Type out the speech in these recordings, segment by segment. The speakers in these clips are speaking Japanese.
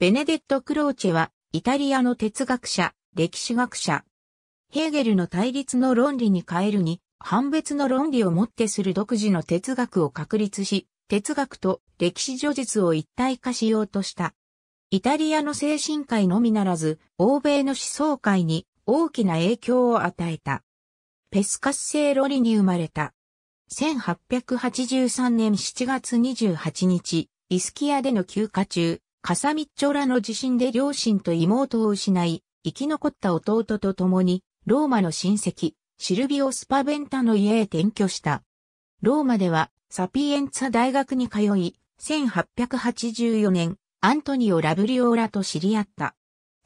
ベネデット・クローチェは、イタリアの哲学者、歴史学者。ヘーゲルの対立の論理に変えるに、判別の論理をもってする独自の哲学を確立し、哲学と歴史叙述を一体化しようとした。イタリアの精神界のみならず、欧米の思想界に大きな影響を与えた。ペスカス製ロリに生まれた。1883年7月28日、イスキアでの休暇中、カサミッチョラの地震で両親と妹を失い、生き残った弟と共に、ローマの親戚、シルビオ・スパベンタの家へ転居した。ローマでは、サピエンツァ大学に通い、1884年、アントニオ・ラブリオーラと知り合った。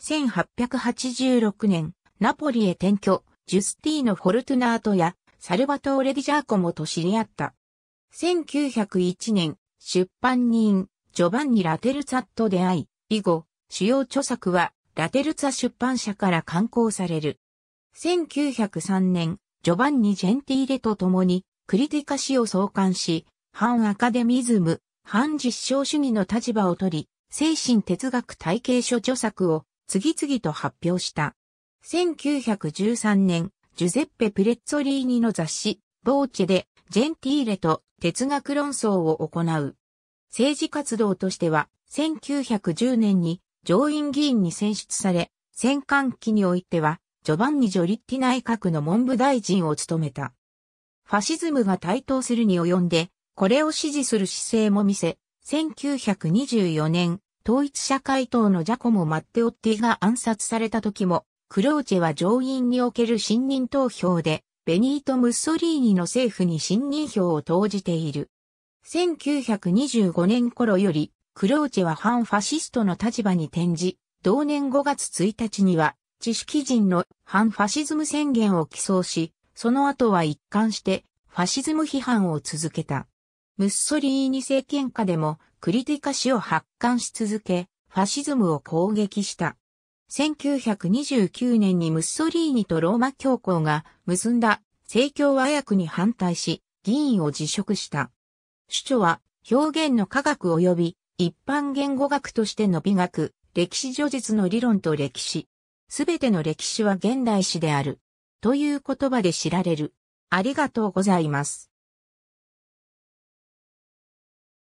1886年、ナポリへ転居、ジュスティーノ・フォルトゥナートや、サルバトーレ・ディジャーコモと知り合った。1901年、出版人、ジョバンニ・ラテルツァと出会い、以後、主要著作は、ラテルツァ出版社から刊行される。1903年、ジョバンニ・ジェンティーレと共に、クリティカ誌を創刊し、反アカデミズム、反実証主義の立場を取り、精神哲学体系書著作を次々と発表した。1913年、ジュゼッペ・プレッツォリーニの雑誌、ボーチェで、ジェンティーレと哲学論争を行う。政治活動としては、1910年に上院議員に選出され、戦艦期においては、ジョバンニ・ジョリッティ内閣の文部大臣を務めた。ファシズムが台頭するに及んで、これを支持する姿勢も見せ、1924年、統一社会党のジャコモ・マッテオッティが暗殺された時も、クローチェは上院における信任投票で、ベニート・ムッソリーニの政府に信任票を投じている。1925年頃より、クローチェは反ファシストの立場に転じ、同年5月1日には、知識人の反ファシズム宣言を起草し、その後は一貫してファシズム批判を続けた。ムッソリーニ政権下でもクリティカ氏を発刊し続け、ファシズムを攻撃した。1929年にムッソリーニとローマ教皇が結んだ政教和訳に反対し、議員を辞職した。主著は、表現の科学及び一般言語学としての美学、歴史叙述の理論と歴史。すべての歴史は現代史である。という言葉で知られる。ありがとうございます。